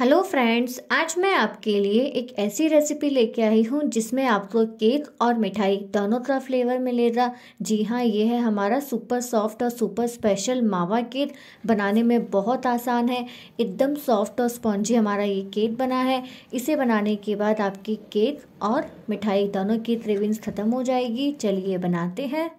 hello friends आज मैं आपके लिए एक ऐसी रेसिपी लेके आई हूँ जिसमें आपको केक और मिठाई दोनों का फ्लेवर मिलेगा जी हाँ ये है हमारा सुपर सॉफ्ट और सुपर स्पेशल मावा केक बनाने में बहुत आसान है एकदम सॉफ्ट और स्पॉन्जी हमारा ये केक बना है इसे बनाने के बाद आपकी केक और मिठाई दोनों की त्रिविंस ख़त्म हो जाएगी चलिए बनाते हैं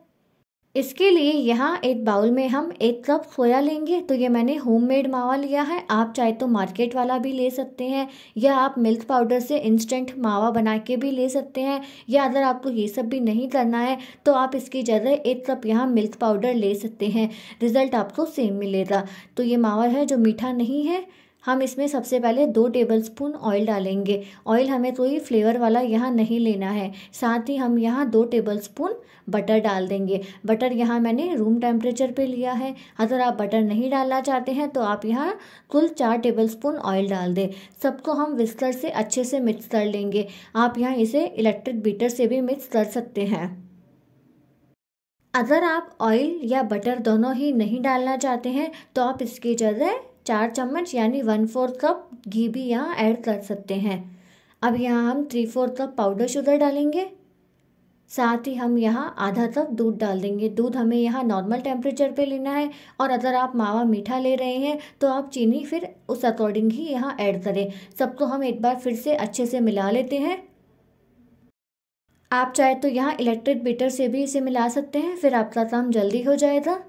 इसके लिए यहाँ एक बाउल में हम एक कप सोया लेंगे तो ये मैंने होममेड मावा लिया है आप चाहे तो मार्केट वाला भी ले सकते हैं या आप मिल्क पाउडर से इंस्टेंट मावा बना के भी ले सकते हैं या अगर आपको ये सब भी नहीं करना है तो आप इसकी जगह एक कप यहाँ मिल्क पाउडर ले सकते हैं रिज़ल्ट आपको सेम मिलेगा तो ये मावा है जो मीठा नहीं है हम इसमें सबसे पहले दो टेबलस्पून ऑयल डालेंगे ऑयल हमें कोई फ्लेवर वाला यहाँ नहीं लेना है साथ ही हम यहाँ दो टेबलस्पून बटर डाल देंगे बटर यहाँ मैंने रूम टेम्परेचर पे लिया है अगर आप बटर नहीं डालना चाहते हैं तो आप यहाँ कुल चार टेबलस्पून ऑयल डाल दें सबको हम विस्कर से अच्छे से मिक्स कर लेंगे आप यहाँ इसे इलेक्ट्रिक बीटर से भी मिक्स कर सकते हैं अगर आप ऑयल या बटर दोनों ही नहीं डालना चाहते हैं तो आप इसकी जगह चार चम्मच यानी वन फोर्थ कप घी भी यहाँ ऐड कर सकते हैं अब यहाँ हम three fourth cup powder sugar डालेंगे साथ ही हम यहाँ आधा कप दूध डाल देंगे दूध हमें यहाँ नॉर्मल टेम्परेचर पे लेना है और अगर आप मावा मीठा ले रहे हैं तो आप चीनी फिर उस अकॉर्डिंग ही यहाँ ऐड करें सबको हम एक बार फिर से अच्छे से मिला लेते हैं आप चाहे तो यहाँ इलेक्ट्रिक बीटर से भी इसे मिला सकते हैं फिर आपका काम जल्दी हो जाएगा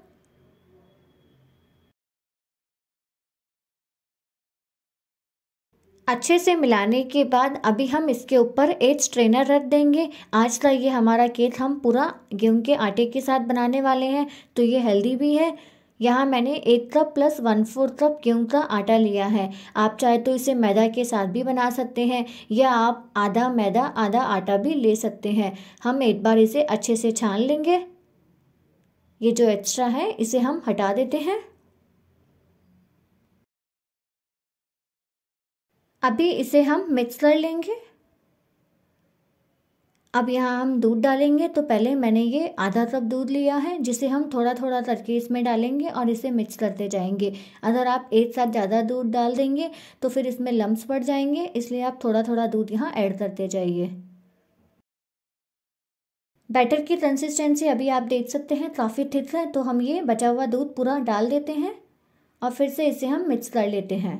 अच्छे से मिलाने के बाद अभी हम इसके ऊपर एक स्ट्रेनर रख देंगे आज का ये हमारा केक हम पूरा गेहूं के आटे के साथ बनाने वाले हैं तो ये हेल्दी भी है यहाँ मैंने एक cup plus one four cup गेहूँ का आटा लिया है आप चाहे तो इसे मैदा के साथ भी बना सकते हैं या आप आधा मैदा आधा आटा भी ले सकते हैं हम एक बार इसे अच्छे से छान लेंगे ये जो एक्स्ट्रा है इसे हम हटा देते हैं अभी इसे हम मिक्स कर लेंगे अब यहाँ हम दूध डालेंगे तो पहले मैंने ये आधा कप दूध लिया है जिसे हम थोड़ा थोड़ा करके इसमें डालेंगे और इसे मिक्स करते जाएंगे अगर आप एक साथ ज़्यादा दूध डाल देंगे तो फिर इसमें लम्स पड़ जाएंगे इसलिए आप थोड़ा थोड़ा दूध यहाँ ऐड करते जाइए बैटर की कंसिस्टेंसी अभी आप देख सकते हैं काफ़ी ठीक है तो हम ये बचा हुआ दूध पूरा डाल देते हैं और फिर से इसे हम मिक्स कर लेते हैं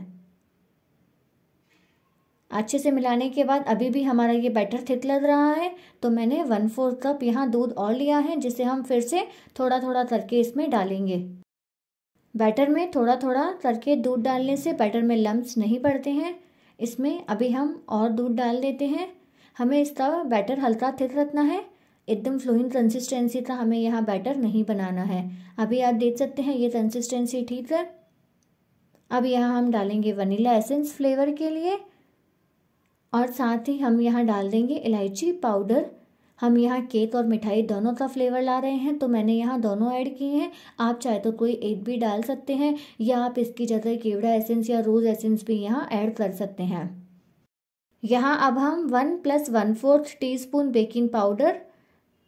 अच्छे से मिलाने के बाद अभी भी हमारा ये बैटर लग रहा है तो मैंने वन फोर्थ कप यहाँ दूध और लिया है जिसे हम फिर से थोड़ा थोड़ा करके इसमें डालेंगे बैटर में थोड़ा थोड़ा करके दूध डालने से बैटर में लम्ब्स नहीं पड़ते हैं इसमें अभी हम और दूध डाल देते हैं हमें इसका बैटर हल्का थिक रखना है एकदम फ्लोइंग कंसिस्टेंसी का हमें यहाँ बैटर नहीं बनाना है अभी आप देख सकते हैं ये कंसिस्टेंसी ठीक है अब यहाँ हम डालेंगे वनीला एसेंस फ्लेवर के लिए और साथ ही हम यहाँ डाल देंगे इलायची पाउडर हम यहाँ केक और मिठाई दोनों का फ्लेवर ला रहे हैं तो मैंने यहाँ दोनों ऐड किए हैं आप चाहे तो कोई एक भी डाल सकते हैं या आप इसकी जगह केवड़ा एसेंस या रोज़ एसेंस भी यहाँ ऐड कर सकते हैं यहाँ अब हम one plus one fourth teaspoon baking powder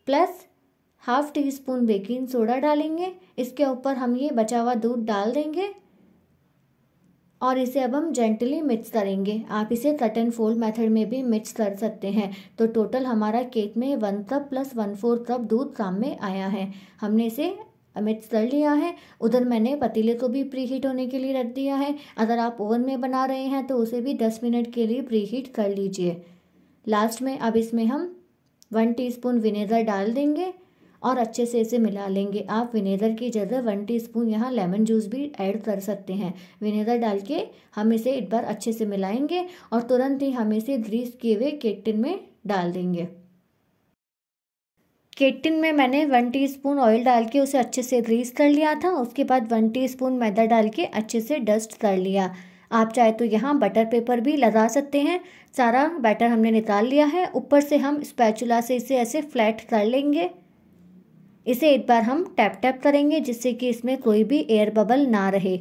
plus half teaspoon baking soda डालेंगे इसके ऊपर हम ये बचा हुआ दूध डाल देंगे और इसे अब हम जेंटली मिक्स करेंगे आप इसे कट एंड फोल्ड मेथड में भी मिक्स कर सकते हैं तो टोटल हमारा केक में one cup plus one four cup दूध काम में आया है हमने इसे मिक्स कर लिया है उधर मैंने पतीले को भी प्री हीट होने के लिए रख दिया है अगर आप ओवन में बना रहे हैं तो उसे भी दस मिनट के लिए प्री हीट कर लीजिए लास्ट में अब इसमें हम वन स्पून विनेगर डाल देंगे और अच्छे से इसे मिला लेंगे आप विनेगर की जगह वन टी स्पून यहाँ लेमन जूस भी ऐड कर सकते हैं विनेगर डाल के हम इसे एक बार अच्छे से मिलाएंगे और तुरंत ही हम इसे ग्रीस किए हुए केटिन में डाल देंगे केटिन में मैंने वन टीस्पून ऑयल डाल के उसे अच्छे से ग्रीस कर लिया था उसके बाद वन टीस्पून मैदा डाल के अच्छे से डस्ट कर लिया आप चाहे तो यहाँ बटर पेपर भी लगा सकते हैं सारा बैटर हमने निकाल लिया है ऊपर से हम स्पैचुला से इसे ऐसे फ्लैट कर लेंगे इसे एक बार हम टैप टैप करेंगे जिससे कि इसमें कोई भी एयर बबल ना रहे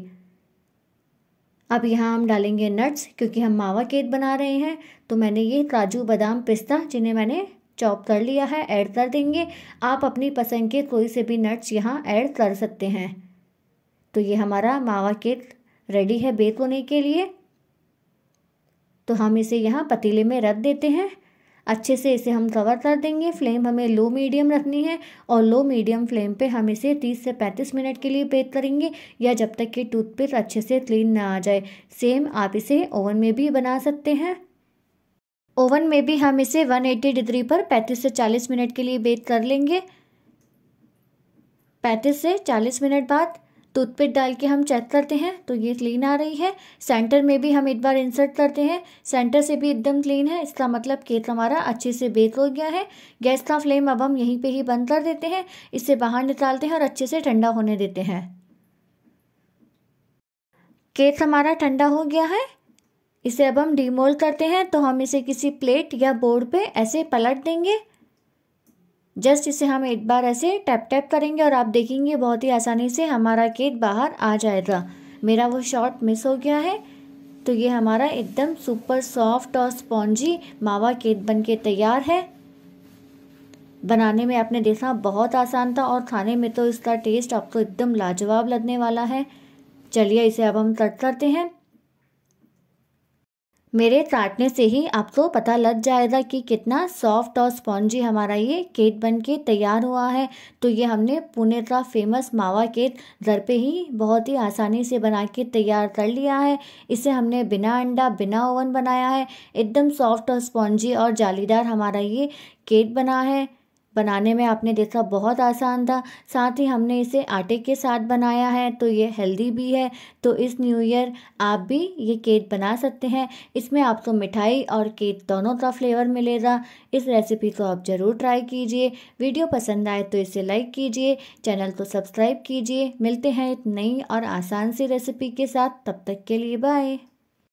अब यहाँ हम डालेंगे नट्स क्योंकि हम मावा केक बना रहे हैं तो मैंने ये काजू बादाम पिस्ता जिन्हें मैंने चॉप कर लिया है ऐड कर देंगे आप अपनी पसंद के कोई से भी नट्स यहाँ ऐड कर सकते हैं तो ये हमारा मावा केक रेडी है बेक होने के लिए तो हम इसे यहाँ पतीले में रख देते हैं अच्छे से इसे हम कवर कर देंगे फ्लेम हमें लो मीडियम रखनी है और लो मीडियम फ्लेम पे हम इसे 30 से 35 मिनट के लिए बेक करेंगे या जब तक कि टूथपिक अच्छे से क्लीन ना आ जाए सेम आप इसे ओवन में भी बना सकते हैं ओवन में भी हम इसे 180 डिग्री पर 35 से 40 मिनट के लिए बेक कर लेंगे 35 से 40 मिनट बाद टूथपिक डाल के हम चेक करते हैं तो ये क्लीन आ रही है सेंटर में भी हम एक बार इंसर्ट करते हैं सेंटर से भी एकदम क्लीन है इसका मतलब केक हमारा अच्छे से बेक हो गया है गैस का फ्लेम अब हम यहीं पे ही बंद कर देते हैं इसे बाहर निकालते हैं और अच्छे से ठंडा होने देते हैं केक हमारा ठंडा हो गया है इसे अब हम डीमोल्ड करते हैं तो हम इसे किसी प्लेट या बोर्ड पे ऐसे पलट देंगे जस्ट इसे हम एक बार ऐसे टैप टैप करेंगे और आप देखेंगे बहुत ही आसानी से हमारा केक बाहर आ जाएगा मेरा वो शॉट मिस हो गया है तो ये हमारा एकदम सुपर सॉफ्ट और स्पॉन्जी मावा केक बन के तैयार है बनाने में आपने देखा बहुत आसान था और खाने में तो इसका टेस्ट आपको एकदम लाजवाब लगने वाला है चलिए इसे अब हम कट करते हैं मेरे चाटने से ही आपको पता लग जाएगा कि कितना सॉफ्ट और स्पॉन्जी हमारा ये केक बन के तैयार हुआ है तो ये हमने पुणे का फेमस मावा केक घर पे ही बहुत ही आसानी से बना के तैयार कर लिया है इसे हमने बिना अंडा बिना ओवन बनाया है एकदम सॉफ्ट और स्पॉन्जी और जालीदार हमारा ये केक बना है बनाने में आपने देखा बहुत आसान था साथ ही हमने इसे आटे के साथ बनाया है तो ये हेल्दी भी है तो इस न्यू ईयर आप भी ये केक बना सकते हैं इसमें आपको मिठाई और केक दोनों का फ्लेवर मिलेगा इस रेसिपी को आप ज़रूर ट्राई कीजिए वीडियो पसंद आए तो इसे लाइक कीजिए चैनल को सब्सक्राइब कीजिए मिलते हैं एक नई और आसान सी रेसिपी के साथ तब तक के लिए बाय